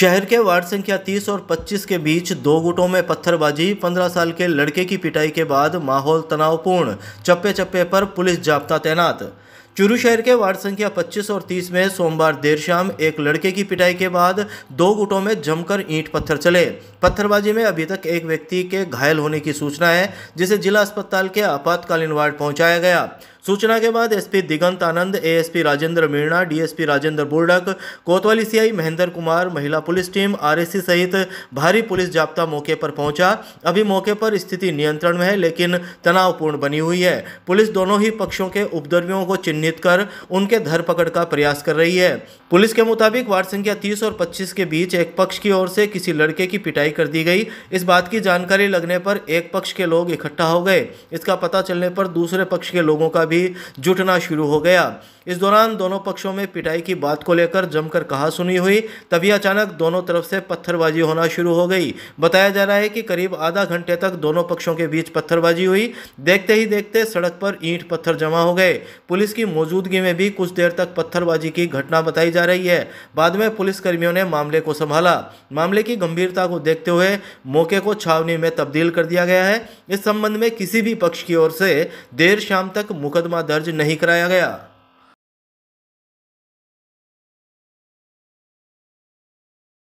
शहर के वार्ड संख्या 30 और 25 के बीच दो गुटों में पत्थरबाजी 15 साल के लड़के की पिटाई के बाद माहौल तनावपूर्ण चप्पे चप्पे पर पुलिस जाब्ता तैनात चुरू शहर के वार्ड संख्या 25 और 30 में सोमवार देर शाम एक लड़के की पिटाई के बाद दो गुटों में जमकर ईंट पत्थर चले पत्थरबाजी में अभी तक एक व्यक्ति के घायल होने की सूचना है जिसे जिला अस्पताल के आपातकालीन वार्ड पहुंचाया गया सूचना के बाद SP Digant Anand ASP Rajendra Meena DSP Rajendra Burdak कोतवाली सीआई महेंद्र कुमार महिला पुलिस टीम आरएसी सहित भारी पुलिस जाप्ता मौके पर पहुंचा अभी मौके पर स्थिति नियंत्रण में है लेकिन तनावपूर्ण बनी हुई है पुलिस दोनों ही पक्षों के उपद्रवियों को चिन्हित कर उनके धरपकड़ का प्रयास कर रही है पुलिस के मुताबिक वार्ड संख्या तीस और पच्चीस के बीच एक पक्ष की ओर से किसी लड़के की पिटाई कर दी गई इस बात की जानकारी लगने पर एक पक्ष के लोग इकट्ठा हो गए इसका पता चलने पर दूसरे पक्ष के लोगों का भी भी जुटना शुरू हो गया इस दौरान दोनों पक्षों में पिटाई की बात को लेकर जमकर कहासुनी हुई तभी अचानक दोनों तरफ से पत्थरबाजी होना शुरू हो गई बताया जा रहा है कि करीब आधा घंटे तक दोनों पक्षों के बीच पत्थरबाजी हुई देखते ही देखते सड़क पर ईंट पत्थर जमा हो गए पुलिस की मौजूदगी में भी कुछ देर तक पत्थरबाजी की घटना बताई जा रही है बाद में पुलिसकर्मियों ने मामले को संभाला मामले की गंभीरता को देखते हुए मौके को छावनी में तब्दील कर दिया गया है इस संबंध में किसी भी पक्ष की ओर से देर शाम तक मुकदमा दर्ज नहीं कराया गया